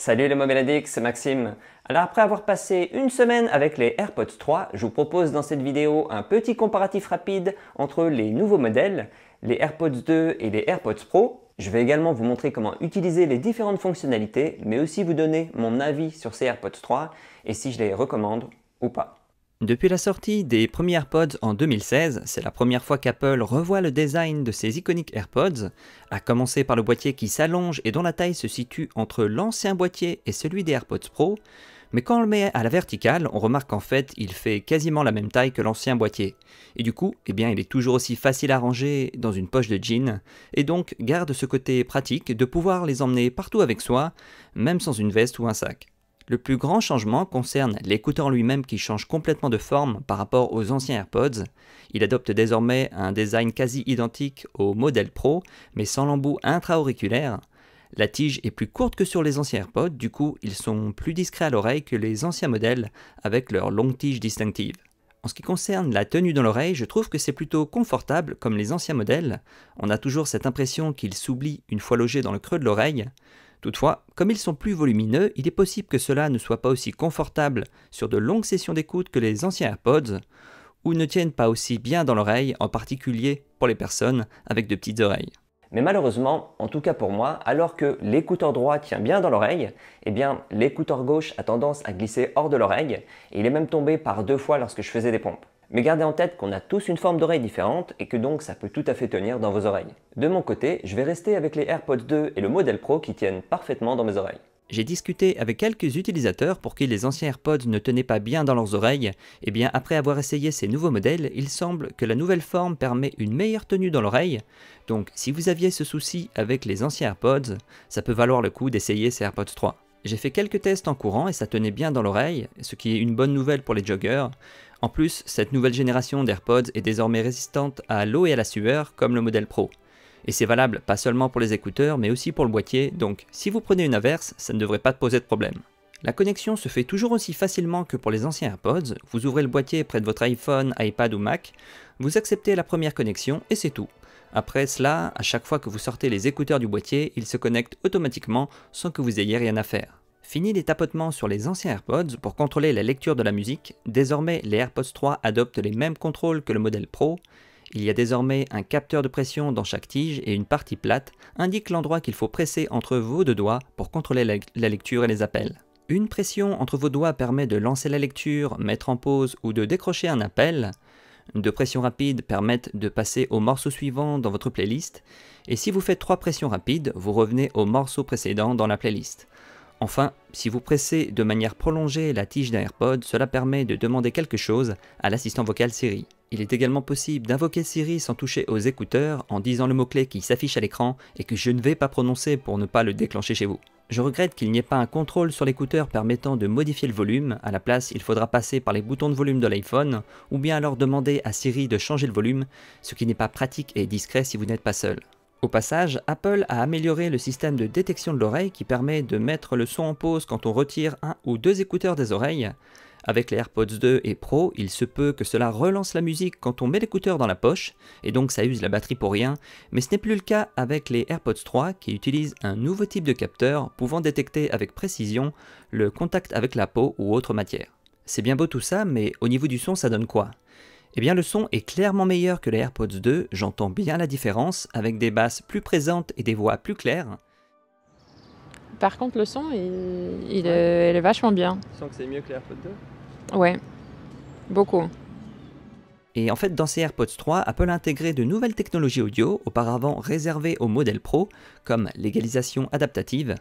Salut les Moméladix, c'est Maxime. Alors après avoir passé une semaine avec les AirPods 3, je vous propose dans cette vidéo un petit comparatif rapide entre les nouveaux modèles, les AirPods 2 et les AirPods Pro. Je vais également vous montrer comment utiliser les différentes fonctionnalités, mais aussi vous donner mon avis sur ces AirPods 3 et si je les recommande ou pas. Depuis la sortie des premiers AirPods en 2016, c'est la première fois qu'Apple revoit le design de ses iconiques AirPods, à commencer par le boîtier qui s'allonge et dont la taille se situe entre l'ancien boîtier et celui des AirPods Pro, mais quand on le met à la verticale, on remarque qu'en fait, il fait quasiment la même taille que l'ancien boîtier. Et du coup, eh bien, il est toujours aussi facile à ranger dans une poche de jean, et donc garde ce côté pratique de pouvoir les emmener partout avec soi, même sans une veste ou un sac. Le plus grand changement concerne l'écouteur lui-même qui change complètement de forme par rapport aux anciens AirPods. Il adopte désormais un design quasi identique au modèle Pro, mais sans l'embout intra-auriculaire. La tige est plus courte que sur les anciens AirPods, du coup ils sont plus discrets à l'oreille que les anciens modèles avec leur longue tige distinctive. En ce qui concerne la tenue dans l'oreille, je trouve que c'est plutôt confortable comme les anciens modèles. On a toujours cette impression qu'il s'oublie une fois logé dans le creux de l'oreille. Toutefois, comme ils sont plus volumineux, il est possible que cela ne soit pas aussi confortable sur de longues sessions d'écoute que les anciens AirPods, ou ne tiennent pas aussi bien dans l'oreille, en particulier pour les personnes avec de petites oreilles. Mais malheureusement, en tout cas pour moi, alors que l'écouteur droit tient bien dans l'oreille, eh bien l'écouteur gauche a tendance à glisser hors de l'oreille et il est même tombé par deux fois lorsque je faisais des pompes. Mais gardez en tête qu'on a tous une forme d'oreille différente et que donc ça peut tout à fait tenir dans vos oreilles. De mon côté, je vais rester avec les AirPods 2 et le modèle Pro qui tiennent parfaitement dans mes oreilles. J'ai discuté avec quelques utilisateurs pour qui les anciens AirPods ne tenaient pas bien dans leurs oreilles, et eh bien après avoir essayé ces nouveaux modèles, il semble que la nouvelle forme permet une meilleure tenue dans l'oreille, donc si vous aviez ce souci avec les anciens AirPods, ça peut valoir le coup d'essayer ces AirPods 3. J'ai fait quelques tests en courant et ça tenait bien dans l'oreille, ce qui est une bonne nouvelle pour les joggers, en plus, cette nouvelle génération d'AirPods est désormais résistante à l'eau et à la sueur comme le modèle Pro. Et c'est valable pas seulement pour les écouteurs mais aussi pour le boîtier, donc si vous prenez une averse, ça ne devrait pas poser de problème. La connexion se fait toujours aussi facilement que pour les anciens AirPods, vous ouvrez le boîtier près de votre iPhone, iPad ou Mac, vous acceptez la première connexion et c'est tout. Après cela, à chaque fois que vous sortez les écouteurs du boîtier, ils se connectent automatiquement sans que vous ayez rien à faire. Fini les tapotements sur les anciens AirPods pour contrôler la lecture de la musique, désormais les AirPods 3 adoptent les mêmes contrôles que le modèle Pro. Il y a désormais un capteur de pression dans chaque tige et une partie plate indique l'endroit qu'il faut presser entre vos deux doigts pour contrôler la, lecture et les appels. Une pression entre vos doigts permet de lancer la lecture, mettre en pause ou de décrocher un appel. Deux pressions rapides permettent de passer au morceau suivant dans votre playlist, et si vous faites trois pressions rapides, vous revenez au morceau précédent dans la playlist. Enfin, si vous pressez de manière prolongée la tige d'un AirPod, cela permet de demander quelque chose à l'assistant vocal Siri. Il est également possible d'invoquer Siri sans toucher aux écouteurs en disant le mot-clé qui s'affiche à l'écran et que je ne vais pas prononcer pour ne pas le déclencher chez vous. Je regrette qu'il n'y ait pas un contrôle sur l'écouteur permettant de modifier le volume, à la place il faudra passer par les boutons de volume de l'iPhone, ou bien alors demander à Siri de changer le volume, ce qui n'est pas pratique et discret si vous n'êtes pas seul. Au passage, Apple a amélioré le système de détection de l'oreille qui permet de mettre le son en pause quand on retire un ou deux écouteurs des oreilles. Avec les AirPods 2 et Pro, il se peut que cela relance la musique quand on met l'écouteur dans la poche, et donc ça use la batterie pour rien, mais ce n'est plus le cas avec les AirPods 3 qui utilisent un nouveau type de capteur pouvant détecter avec précision le contact avec la peau ou autre matière. C'est bien beau tout ça, mais au niveau du son ça donne quoi eh bien le son est clairement meilleur que les AirPods 2, j'entends bien la différence, avec des basses plus présentes et des voix plus claires. Par contre, le son, il, est, vachement bien. Tu sens que c'est mieux que les AirPods 2 Ouais, beaucoup. Et en fait, dans ces AirPods 3, Apple a intégré de nouvelles technologies audio, auparavant réservées aux modèles pro, comme l'égalisation adaptative.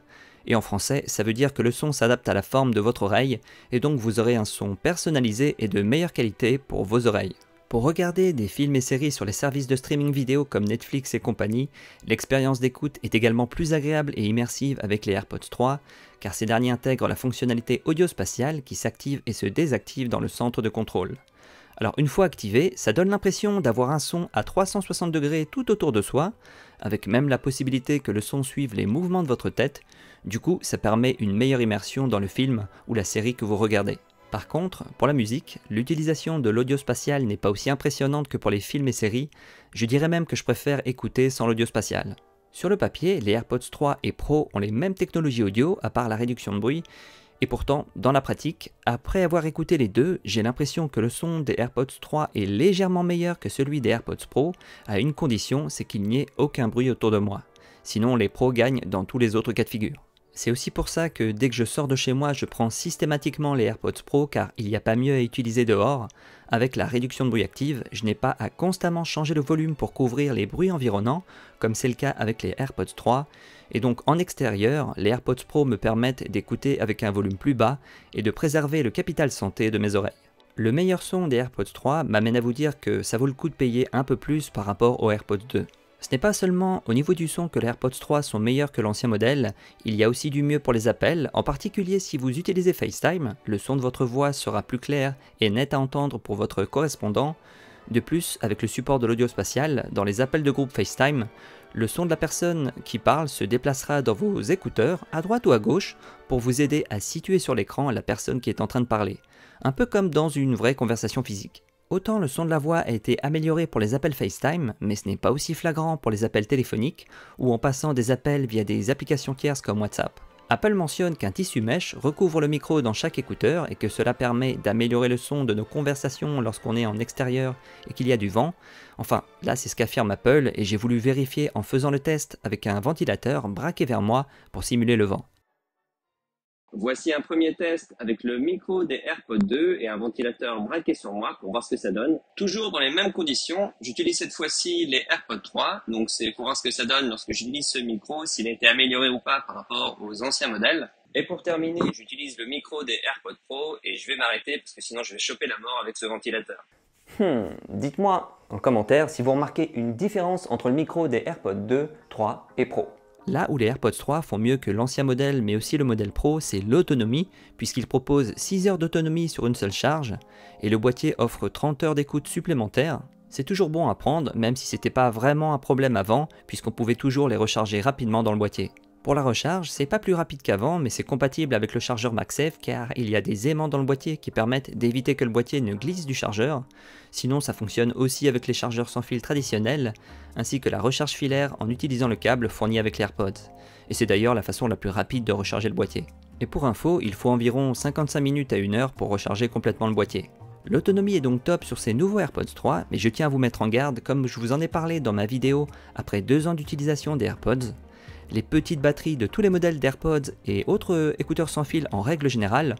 Et en français, ça veut dire que le son s'adapte à la forme de votre oreille, et donc vous aurez un son personnalisé et de meilleure qualité pour vos oreilles. Pour regarder des films et séries sur les services de streaming vidéo comme Netflix et compagnie, l'expérience d'écoute est également plus agréable et immersive avec les AirPods 3, car ces derniers intègrent la fonctionnalité audio-spatiale qui s'active et se désactive dans le centre de contrôle. Alors une fois activé, ça donne l'impression d'avoir un son à 360 degrés tout autour de soi, avec même la possibilité que le son suive les mouvements de votre tête, du coup ça permet une meilleure immersion dans le film ou la série que vous regardez. Par contre, pour la musique, l'utilisation de l'audio spatial n'est pas aussi impressionnante que pour les films et séries, je dirais même que je préfère écouter sans l'audio spatial. Sur le papier, les AirPods 3 et Pro ont les mêmes technologies audio à part la réduction de bruit, et pourtant, dans la pratique, après avoir écouté les deux, j'ai l'impression que le son des AirPods 3 est légèrement meilleur que celui des AirPods Pro, à une condition, c'est qu'il n'y ait aucun bruit autour de moi. Sinon, les pros gagnent dans tous les autres cas de figure. C'est aussi pour ça que dès que je sors de chez moi, je prends systématiquement les AirPods Pro car il n'y a pas mieux à utiliser dehors. Avec la réduction de bruit active, je n'ai pas à constamment changer le volume pour couvrir les bruits environnants, comme c'est le cas avec les AirPods 3. Et donc en extérieur, les AirPods Pro me permettent d'écouter avec un volume plus bas et de préserver le capital santé de mes oreilles. Le meilleur son des AirPods 3 m'amène à vous dire que ça vaut le coup de payer un peu plus par rapport aux AirPods 2. Ce n'est pas seulement au niveau du son que les AirPods 3 sont meilleurs que l'ancien modèle, il y a aussi du mieux pour les appels, en particulier si vous utilisez FaceTime, le son de votre voix sera plus clair et net à entendre pour votre correspondant. De plus, avec le support de l'audio spatial, dans les appels de groupe FaceTime, le son de la personne qui parle se déplacera dans vos écouteurs, à droite ou à gauche, pour vous aider à situer sur l'écran la personne qui est en train de parler, un peu comme dans une vraie conversation physique. Autant le son de la voix a été amélioré pour les appels FaceTime, mais ce n'est pas aussi flagrant pour les appels téléphoniques ou en passant des appels via des applications tierces comme WhatsApp. Apple mentionne qu'un tissu mèche recouvre le micro dans chaque écouteur et que cela permet d'améliorer le son de nos conversations lorsqu'on est en extérieur et qu'il y a du vent. Enfin, là c'est ce qu'affirme Apple et j'ai voulu vérifier en faisant le test avec un ventilateur braqué vers moi pour simuler le vent. Voici un premier test avec le micro des AirPods 2 et un ventilateur braqué sur moi pour voir ce que ça donne. Toujours dans les mêmes conditions, j'utilise cette fois-ci les AirPods 3, donc c'est pour voir ce que ça donne lorsque j'utilise ce micro, s'il a été amélioré ou pas par rapport aux anciens modèles. Et pour terminer, j'utilise le micro des AirPods Pro et je vais m'arrêter parce que sinon je vais choper la mort avec ce ventilateur. Hmm, dites-moi en commentaire si vous remarquez une différence entre le micro des AirPods 2, 3 et Pro. Là où les AirPods 3 font mieux que l'ancien modèle mais aussi le modèle Pro, c'est l'autonomie, puisqu'il propose 6 heures d'autonomie sur une seule charge, et le boîtier offre 30 heures d'écoute supplémentaires. C'est toujours bon à prendre, même si c'était pas vraiment un problème avant, puisqu'on pouvait toujours les recharger rapidement dans le boîtier. Pour la recharge, c'est pas plus rapide qu'avant, mais c'est compatible avec le chargeur MagSafe car il y a des aimants dans le boîtier qui permettent d'éviter que le boîtier ne glisse du chargeur. Sinon, ça fonctionne aussi avec les chargeurs sans fil traditionnels, ainsi que la recharge filaire en utilisant le câble fourni avec les AirPods. Et c'est d'ailleurs la façon la plus rapide de recharger le boîtier. Et pour info, il faut environ 55 minutes à 1 heure pour recharger complètement le boîtier. L'autonomie est donc top sur ces nouveaux AirPods 3, mais je tiens à vous mettre en garde comme je vous en ai parlé dans ma vidéo après deux ans d'utilisation des AirPods, les petites batteries de tous les modèles d'AirPods et autres euh, écouteurs sans fil en règle générale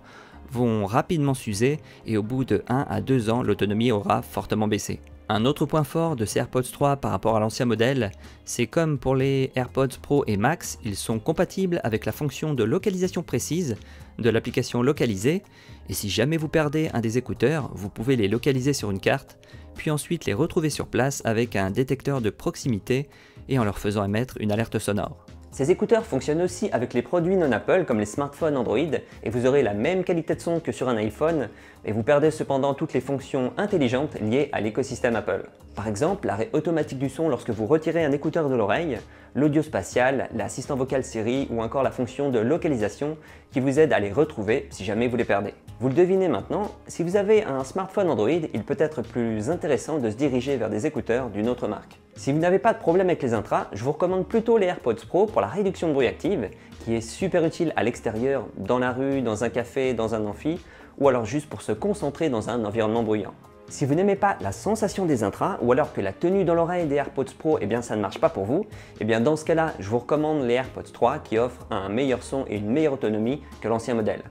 vont rapidement s'user et au bout de 1 à 2 ans, l'autonomie aura fortement baissé. Un autre point fort de ces AirPods 3 par rapport à l'ancien modèle, c'est comme pour les AirPods Pro et Max, ils sont compatibles avec la fonction de localisation précise de l'application localisée, et si jamais vous perdez un des écouteurs, vous pouvez les localiser sur une carte, puis ensuite les retrouver sur place avec un détecteur de proximité et en leur faisant émettre une alerte sonore. Ces écouteurs fonctionnent aussi avec les produits non Apple comme les smartphones Android et vous aurez la même qualité de son que sur un iPhone mais vous perdez cependant toutes les fonctions intelligentes liées à l'écosystème Apple. Par exemple, l'arrêt automatique du son lorsque vous retirez un écouteur de l'oreille, l'audio spatial, l'assistant vocal Siri ou encore la fonction de localisation qui vous aide à les retrouver si jamais vous les perdez. Vous le devinez maintenant, si vous avez un smartphone Android, il peut être plus intéressant de se diriger vers des écouteurs d'une autre marque. Si vous n'avez pas de problème avec les intras, je vous recommande plutôt les AirPods Pro pour la réduction de bruit active, qui est super utile à l'extérieur, dans la rue, dans un café, dans un amphi, ou alors juste pour se concentrer dans un environnement bruyant. Si vous n'aimez pas la sensation des intras, ou alors que la tenue dans l'oreille des AirPods Pro, eh bien ça ne marche pas pour vous, eh bien dans ce cas-là, je vous recommande les AirPods 3 qui offrent un meilleur son et une meilleure autonomie que l'ancien modèle.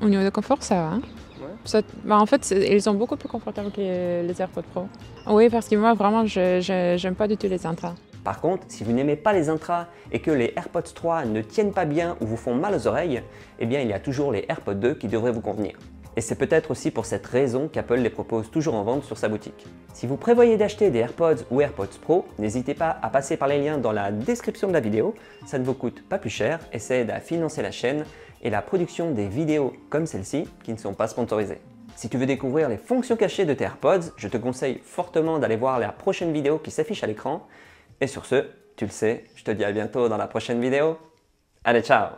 Au niveau de confort, ça va hein bah, en fait, ils sont beaucoup plus confortables que les AirPods Pro. Oui, parce que moi, vraiment, je n'aime pas du tout les intras. Par contre, si vous n'aimez pas les intras et que les AirPods 3 ne tiennent pas bien ou vous font mal aux oreilles, eh bien, il y a toujours les AirPods 2 qui devraient vous convenir. Et c'est peut-être aussi pour cette raison qu'Apple les propose toujours en vente sur sa boutique. Si vous prévoyez d'acheter des AirPods ou AirPods Pro, n'hésitez pas à passer par les liens dans la description de la vidéo, ça ne vous coûte pas plus cher et ça aide à financer la chaîne et la production des vidéos comme celle-ci qui ne sont pas sponsorisées. Si tu veux découvrir les fonctions cachées de tes AirPods, je te conseille fortement d'aller voir la prochaine vidéo qui s'affiche à l'écran. Et sur ce, tu le sais, je te dis à bientôt dans la prochaine vidéo. Allez, ciao